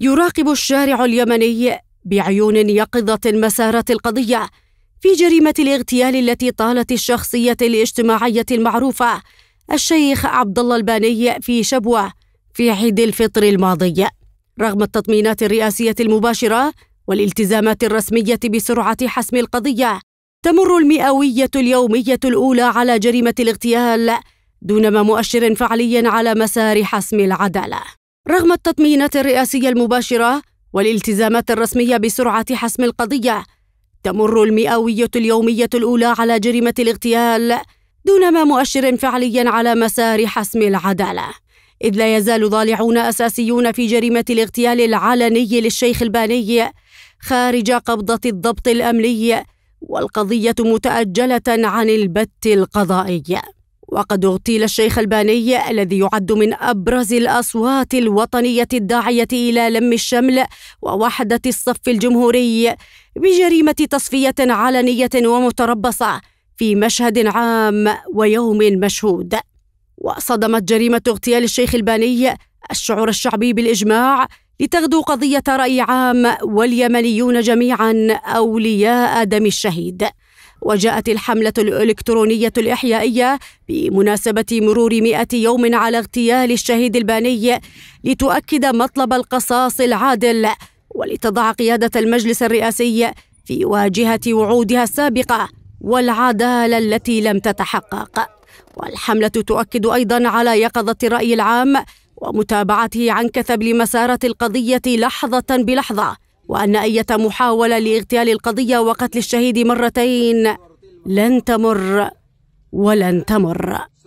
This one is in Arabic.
يراقب الشارع اليمني بعيون يقظة مسارات القضية في جريمة الاغتيال التي طالت الشخصية الاجتماعية المعروفة الشيخ عبد الله الباني في شبوة في عيد الفطر الماضي رغم التطمينات الرئاسية المباشرة والالتزامات الرسمية بسرعة حسم القضية تمر المئوية اليومية الأولى على جريمة الاغتيال دون ما مؤشر فعلي على مسار حسم العداله رغم التطمينات الرئاسية المباشرة والالتزامات الرسمية بسرعة حسم القضية تمر المئوية اليومية الأولى على جريمة الاغتيال دون ما مؤشر فعلي على مسار حسم العدالة إذ لا يزال ضالعون أساسيون في جريمة الاغتيال العلني للشيخ الباني خارج قبضة الضبط الأمني والقضية متأجلة عن البت القضائي وقد اغتيل الشيخ الباني الذي يعد من ابرز الاصوات الوطنيه الداعيه الى لم الشمل ووحده الصف الجمهوري بجريمه تصفيه علنيه ومتربصه في مشهد عام ويوم مشهود وصدمت جريمه اغتيال الشيخ الباني الشعور الشعبي بالاجماع لتغدو قضيه راي عام واليمنيون جميعا اولياء دم الشهيد وجاءت الحملة الإلكترونية الإحيائية بمناسبة مرور مئة يوم على اغتيال الشهيد الباني لتؤكد مطلب القصاص العادل ولتضع قيادة المجلس الرئاسي في واجهة وعودها السابقة والعدالة التي لم تتحقق والحملة تؤكد أيضا على يقظة الرأي العام ومتابعته عن كثب لمسارة القضية لحظة بلحظة وأن أية محاولة لاغتيال القضية وقتل الشهيد مرتين لن تمر ولن تمر